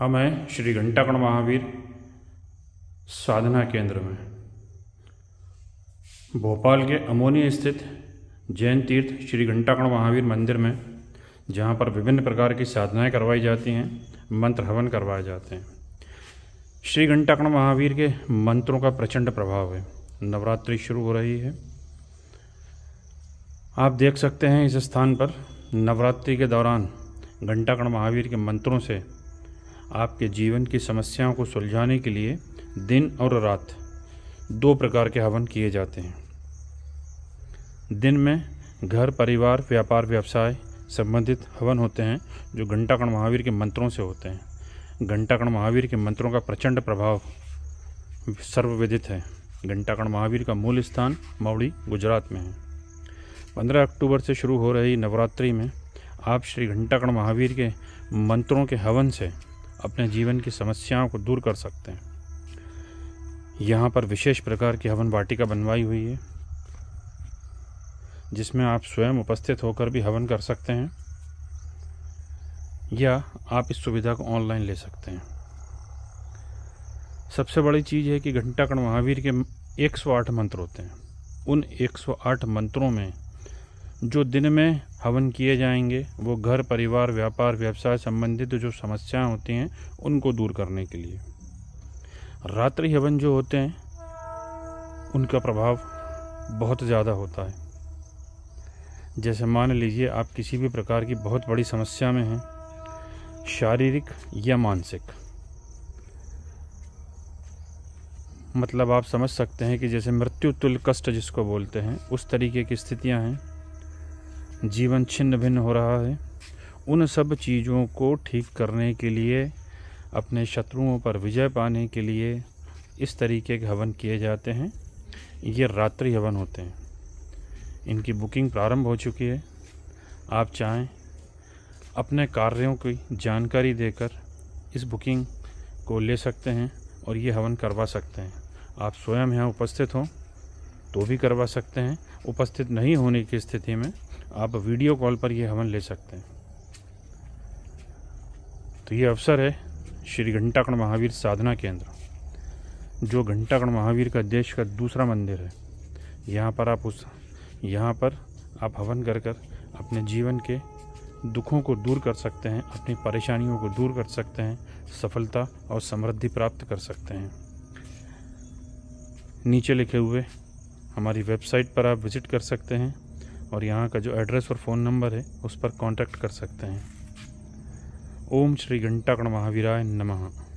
हम हैं श्री घंटाकण महावीर साधना केंद्र में भोपाल के अमोनी स्थित जैन तीर्थ श्री घंटाकण महावीर मंदिर में जहाँ पर विभिन्न प्रकार की साधनाएं करवाई जाती हैं मंत्र हवन करवाए जाते हैं श्री घंटाकण महावीर के मंत्रों का प्रचंड प्रभाव है नवरात्रि शुरू हो रही है आप देख सकते हैं इस स्थान पर नवरात्रि के दौरान घंटाकण महावीर के मंत्रों से आपके जीवन की समस्याओं को सुलझाने के लिए दिन और रात दो प्रकार के हवन किए जाते हैं दिन में घर परिवार व्यापार व्यवसाय संबंधित हवन होते हैं जो घंटाकर्ण महावीर के मंत्रों से होते हैं घंटाकर्ण महावीर के मंत्रों का प्रचंड प्रभाव सर्वविदित है घंटाकर्ण महावीर का मूल स्थान मौड़ी गुजरात में है 15 अक्टूबर से शुरू हो रही नवरात्रि में आप श्री घंटाकर्ण महावीर के मंत्रों के हवन से अपने जीवन की समस्याओं को दूर कर सकते हैं यहाँ पर विशेष प्रकार की हवन वाटिका बनवाई हुई है जिसमें आप स्वयं उपस्थित होकर भी हवन कर सकते हैं या आप इस सुविधा को ऑनलाइन ले सकते हैं सबसे बड़ी चीज़ है कि घंटाकण महावीर के 108 मंत्र होते हैं उन 108 मंत्रों में जो दिन में हवन किए जाएंगे वो घर परिवार व्यापार व्यवसाय संबंधित जो समस्याएं होती हैं उनको दूर करने के लिए रात्रि हवन जो होते हैं उनका प्रभाव बहुत ज़्यादा होता है जैसे मान लीजिए आप किसी भी प्रकार की बहुत बड़ी समस्या में हैं शारीरिक या मानसिक मतलब आप समझ सकते हैं कि जैसे मृत्यु तुल कष्ट जिसको बोलते हैं उस तरीके की स्थितियां हैं जीवन छिन्न भिन्न हो रहा है उन सब चीज़ों को ठीक करने के लिए अपने शत्रुओं पर विजय पाने के लिए इस तरीके के हवन किए जाते हैं ये रात्रि हवन होते हैं इनकी बुकिंग प्रारंभ हो चुकी है आप चाहें अपने कार्यों की जानकारी देकर इस बुकिंग को ले सकते हैं और ये हवन करवा सकते हैं आप स्वयं यहाँ उपस्थित हों तो भी करवा सकते हैं उपस्थित नहीं होने की स्थिति में आप वीडियो कॉल पर यह हवन ले सकते हैं तो ये अवसर है श्री घंटाकण महावीर साधना केंद्र जो घंटाकण महावीर का देश का दूसरा मंदिर है यहाँ पर आप उस यहाँ पर आप हवन कर कर अपने जीवन के दुखों को दूर कर सकते हैं अपनी परेशानियों को दूर कर सकते हैं सफलता और समृद्धि प्राप्त कर सकते हैं नीचे लिखे हुए हमारी वेबसाइट पर आप विज़िट कर सकते हैं और यहाँ का जो एड्रेस और फ़ोन नंबर है उस पर कांटेक्ट कर सकते हैं ओम श्री घंटाकण महावीराय नमः